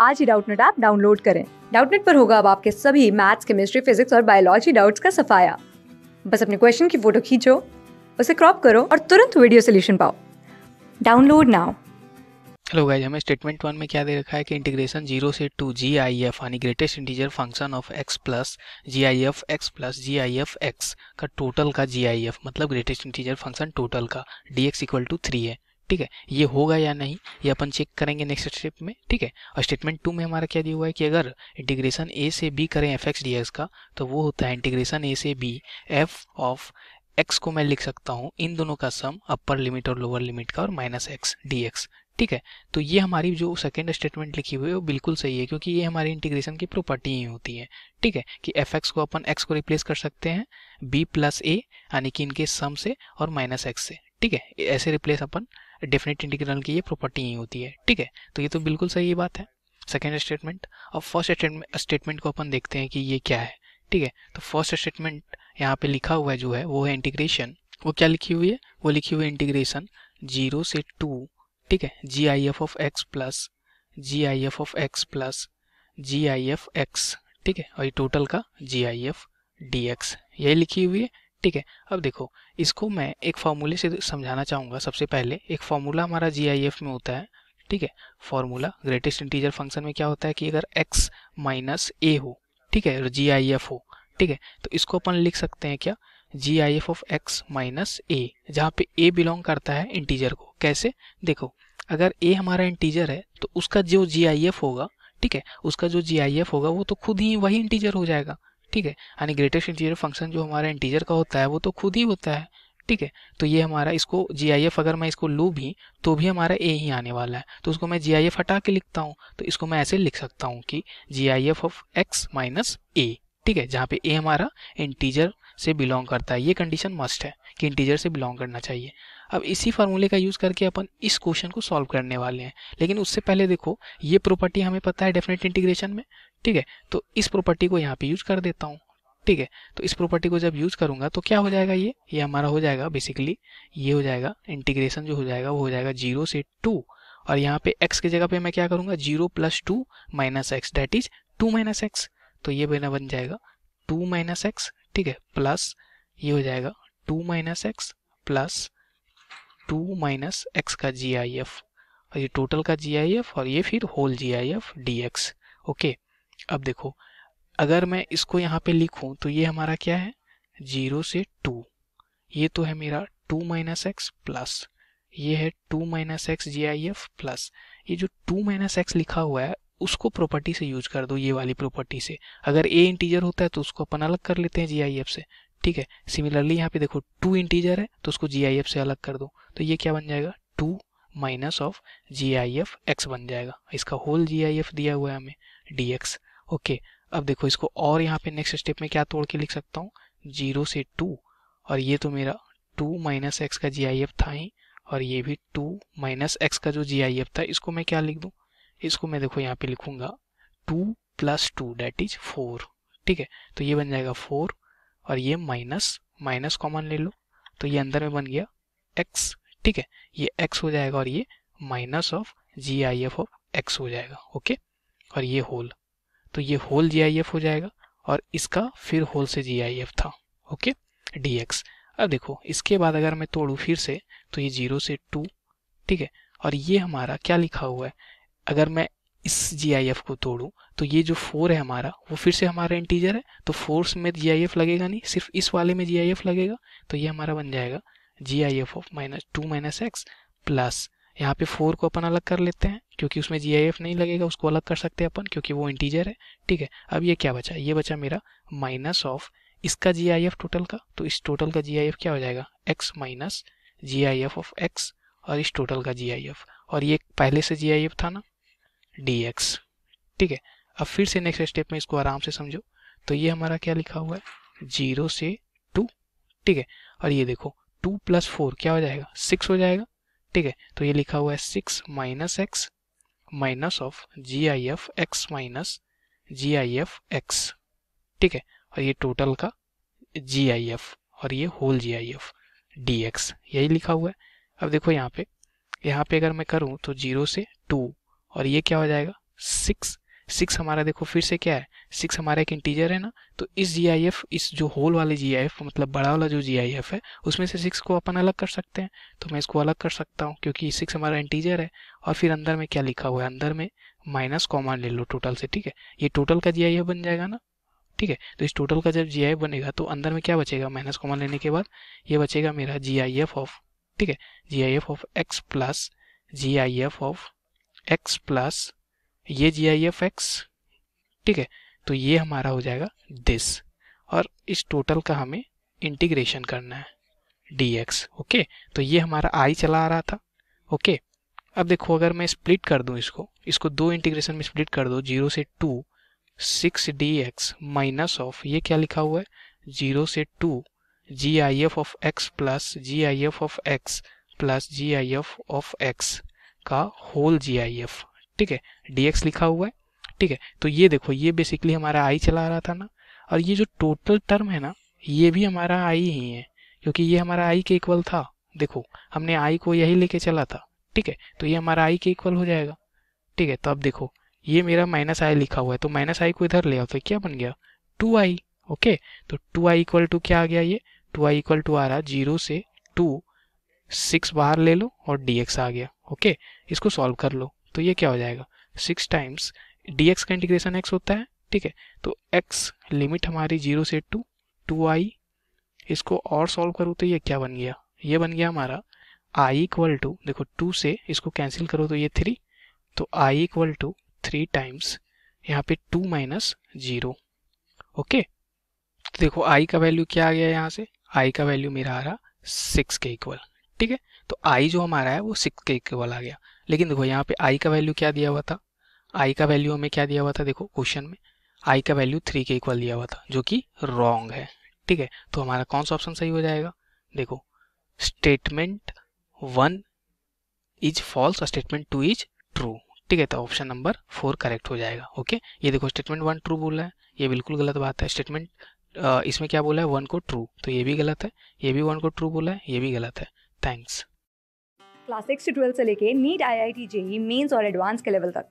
आज ही Doubtnut app download करें डाउटनेट पर होगा अब आपके सभी मैथ्स केमिस्ट्री फिजिक्स और बायोलॉजी डाउट्स का सफाया बस अपने क्वेश्चन की फोटो खींचो उसे क्रॉप करो और तुरंत वीडियो सोल्यूशन पाओ डाउनलोड नाउ हेलो गाइज हमें स्टेटमेंट वन में क्या दे रखा है कि इंटीग्रेशन जीरो से टू जी आई एफ यानी greatest integer function of X plus G I F X plus G I F X का टोटल का जी आई एफ मतलब ग्रेटेस्ट इंटीजर फंक्शन टोटल का D X equal to three है ठीक है ये होगा या नहीं ये अपन चेक करेंगे नेक्स्ट स्टेप में ठीक है और स्टेटमेंट टू में हमारा क्या दिया हुआ है कि अगर इंटीग्रेशन ए से बी करें एफ एक्स का तो वो होता है इंटीग्रेशन ए से बी एफ ऑफ एक्स को मैं लिख सकता हूँ इन दोनों का सम अपर लिमिट और लोअर लिमिट का और माइनस एक्स डी ठीक है तो ये हमारी जो सेकेंड स्टेटमेंट लिखी हुई है वो बिल्कुल सही है क्योंकि ये हमारी इंटीग्रेशन की प्रॉपर्टी ही होती है ठीक है कि एफ एक्स को अपन एक्स को रिप्लेस कर सकते हैं बी प्लस ए यानी कि इनके सम से और माइनस एक्स से ठीक है ऐसे रिप्लेस अपन डेफिनेट इंटीग्रल की ये प्रॉपर्टी ही होती है ठीक है तो ये तो बिल्कुल सही बात है सेकेंड स्टेटमेंट और फर्स्ट स्टेटमेंट को अपन देखते हैं कि ये क्या है ठीक है तो फर्स्ट स्टेटमेंट यहाँ पे लिखा हुआ जो है वो है इंटीग्रेशन वो क्या लिखी हुई है वो लिखी हुई है इंटीग्रेशन जीरो से टू ठीक है G I F of X plus G I F of X plus G I F X ठीक है और ये टोटल का G I F D X यही लिखी हुई है ठीक है अब देखो इसको मैं एक फार्मूले से समझाना चाहूँगा सबसे पहले एक फार्मूला हमारा जी में होता है ठीक है फार्मूला ग्रेटेस्ट इंटीजर फंक्शन में क्या होता है कि अगर एक्स माइनस ए हो ठीक है जी आई एफ हो ठीक है तो इसको अपन लिख सकते हैं क्या G I F of X minus A जहाँ पे ए बिलोंग करता है इंटीजर को कैसे देखो अगर ए हमारा इंटीजर है तो उसका जो जी आई एफ होगा ठीक है उसका जो जी आई एफ होगा वो तो खुद ही वही इंटीजर हो जाएगा ठीक है यानी ग्रेटेस्ट इंटीजर फंक्शन जो हमारा इंटीजर का होता है वो तो खुद ही होता है ठीक है तो ये हमारा इसको जी अगर मैं इसको लूँ भी तो भी हमारा ए ही आने वाला है तो उसको मैं जी हटा के लिखता हूँ तो इसको मैं ऐसे लिख सकता हूँ कि G of X minus A ठीक है जहाँ पे ए हमारा इंटीजर से बिलोंग करता है ये कंडीशन मस्ट है कि इंटीजर से बिलोंग करना चाहिए अब इसी फार्मूले का यूज़ करके अपन इस क्वेश्चन को सॉल्व करने वाले हैं लेकिन उससे पहले देखो ये प्रॉपर्टी हमें पता है डेफिनेट इंटीग्रेशन में ठीक है तो इस प्रॉपर्टी को यहाँ पे यूज कर देता हूँ ठीक है तो इस प्रॉपर्टी को जब यूज करूंगा तो क्या हो जाएगा ये ये हमारा हो जाएगा बेसिकली ये हो जाएगा इंटीग्रेशन जो हो जाएगा वो हो जाएगा जीरो से टू और यहाँ पे एक्स की जगह पे मैं क्या करूंगा zero plus two minus X that is two minus X तो ये मेरा बन जाएगा टू माइनस एक्स ठीक है प्लस ये हो जाएगा two minus X plus two minus X का जी आई एफ और ये टोटल का जी आई एफ और ये फिर whole G I F D X okay अब देखो अगर मैं इसको यहाँ पे लिखूँ तो ये हमारा क्या है जीरो से टू ये तो है मेरा टू माइनस एक्स प्लस ये है two minus X G I F plus ये जो टू माइनस एक्स लिखा हुआ है उसको प्रॉपर्टी से यूज कर दो ये वाली प्रॉपर्टी से अगर ए इंटीजर होता है तो उसको अपन अलग कर लेते हैं जी आई एफ से ठीक है सिमिलरली यहाँ पे देखो टू इंटीजर है तो उसको जी आई एफ से अलग कर दो तो ये क्या बन जाएगा two minus of G I F X बन जाएगा इसका होल जी आई एफ दिया हुआ है हमें डी एक्स ओके अब देखो इसको और यहाँ पे नेक्स्ट स्टेप में क्या तोड़ के लिख सकता हूँ जीरो से टू और ये तो मेरा टू माइनस एक्स का जी आई एफ था ही और ये भी टू माइनस एक्स का जो जी आई एफ था इसको मैं क्या लिख दूँ इसको मैं देखो यहाँ पे लिखूंगा two plus two that is four ठीक है तो ये बन जाएगा फोर और ये माइनस माइनस कॉमन ले लो तो ये अंदर में बन गया एक्स ठीक है ये एक्स हो जाएगा और ये minus of G I F of X हो जाएगा ओके और ये होल तो ये होल जी हो जाएगा और इसका फिर होल से जी था ओके डी एक्स अब देखो इसके बाद अगर मैं तोड़ू फिर से तो ये जीरो से टू ठीक है और ये हमारा क्या लिखा हुआ है अगर मैं इस जी को तोड़ू तो ये जो फोर है हमारा वो फिर से हमारा इंटीजर है तो फोर्स में जी लगेगा नहीं सिर्फ इस वाले में जी लगेगा तो ये हमारा बन जाएगा G I F of minus two minus X plus यहाँ पे फोर को अपन अलग कर लेते हैं क्योंकि उसमें जी नहीं लगेगा उसको अलग कर सकते हैं अपन क्योंकि वो इंटीजर है ठीक है अब ये क्या बचा ये बचा मेरा माइनस ऑफ इसका जी टोटल का तो इस टोटल का जी क्या हो जाएगा X minus G of X और इस टोटल का जी और ये पहले से जी था ना डी ठीक है अब फिर से नेक्स्ट स्टेप में इसको आराम से समझो तो ये हमारा क्या लिखा हुआ है जीरो से टू ठीक है और ये देखो टू प्लस फोर क्या हो जाएगा सिक्स हो जाएगा ठीक है तो ये लिखा हुआ है six minus X minus of G I F X minus G I F X ठीक है और ये टोटल का जी आई एफ और ये whole G I F D X यही लिखा हुआ है अब देखो यहाँ पे यहाँ पे अगर मैं करूँ तो जीरो से टू और ये क्या हो जाएगा सिक्स सिक्स हमारा देखो फिर से क्या है सिक्स हमारा एक इंटीजर है ना तो इस जी आई एफ इस जो होल वाले जी आई एफ मतलब बड़ा वाला जो जी आई एफ है उसमें से सिक्स को अपन अलग कर सकते हैं तो मैं इसको अलग कर सकता हूँ क्योंकि सिक्स हमारा इंटीजर है और फिर अंदर में क्या लिखा हुआ है अंदर में माइनस कॉमन ले लो टोटल से ठीक है ये टोटल का जी आई एफ बन जाएगा ना ठीक है तो इस टोटल का जब जी आई एफ बनेगा तो अंदर में क्या बचेगा माइनस कॉमन लेने के बाद ये बचेगा मेरा जी आई एफ ऑफ ठीक है G I F of X plus G I F of X plus ये जी आई एफ एक्स ठीक है तो ये हमारा हो जाएगा दिस और इस टोटल का हमें इंटीग्रेशन करना है डी एक्स ओके तो ये हमारा आई चला आ रहा था ओके okay? अब देखो अगर मैं स्प्लिट कर दूं इसको इसको दो इंटीग्रेशन में स्प्लिट कर दो जीरो से two six D X minus of ये क्या लिखा हुआ है जीरो से two G I F of X plus G I F of X plus G I F of X का होल जी आई एफ ठीक है डी एक्स लिखा हुआ है ठीक है तो ये देखो ये बेसिकली हमारा आई चला रहा था ना और ये जो टोटल टर्म है ना ये भी हमारा आई ही है क्योंकि ये हमारा आई के इक्वल था देखो हमने आई को यही लेके चला था ठीक है तो ये हमारा आई के इक्वल हो जाएगा ठीक है तो अब देखो ये मेरा माइनस आई लिखा हुआ है तो माइनस आई को इधर ले आओ तो क्या बन गया टू आई ओके तो टू आई इक्वल टू क्या आ गया ये टू आई इक्वल टू आ रहा जीरो से टू सिक्स बाहर ले लो और डी एक्स आ गया ओके इसको सॉल्व कर लो तो ये क्या हो जाएगा सिक्स टाइम्स डी एक्स का इंटीग्रेशन एक्स होता है ठीक है तो एक्स लिमिट हमारी जीरो से टू टू आई इसको और सॉल्व करो तो ये क्या बन गया ये बन गया हमारा आई इक्वल टू देखो टू से इसको कैंसिल करो तो ये थ्री तो I equal to three times यहाँ पे टू माइनस जीरो ओके तो देखो आई का वैल्यू क्या आ गया यहाँ से आई का वैल्यू मेरा आ रहा सिक्स के इक्वल ठीक है तो आई जो हमारा है वो सिक्स के इक्वल आ गया लेकिन देखो यहाँ पे आई का वैल्यू क्या दिया हुआ था आई का वैल्यू हमें क्या दिया हुआ था देखो क्वेश्चन में आई का वैल्यू थ्री के इक्वल दिया हुआ था जो कि रॉन्ग है ठीक है तो हमारा कौन सा ऑप्शन सही हो जाएगा देखो स्टेटमेंट वन इज फॉल्स और स्टेटमेंट टू इज ट्रू ठीक है तो ऑप्शन नंबर फोर करेक्ट हो जाएगा ओके ये देखो स्टेटमेंट वन ट्रू बोला है ये बिल्कुल गलत बात है स्टेटमेंट इसमें क्या बोला है वन को ट्रू तो ये भी गलत है ये भी वन को ट्रू बोला है ये भी गलत है थैंक्स क्लास सिक्स से ट्वेल्थ से लेके NEET I I T JEE mains और एडवांस के लेवल तक